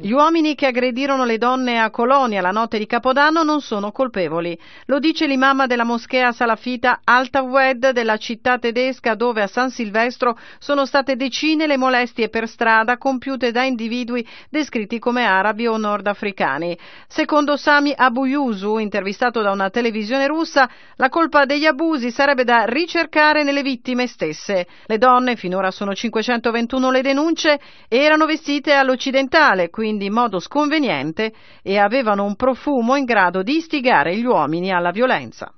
Gli uomini che aggredirono le donne a Colonia la notte di Capodanno non sono colpevoli. Lo dice l'imam della moschea salafita Altawed della città tedesca dove a San Silvestro sono state decine le molestie per strada compiute da individui descritti come arabi o nordafricani. Secondo Sami Abu Yusu, intervistato da una televisione russa, la colpa degli abusi sarebbe da ricercare nelle vittime stesse. Le donne, finora sono 521 le denunce, erano vestite all'occidentale naturale, quindi in modo sconveniente, e avevano un profumo in grado di istigare gli uomini alla violenza.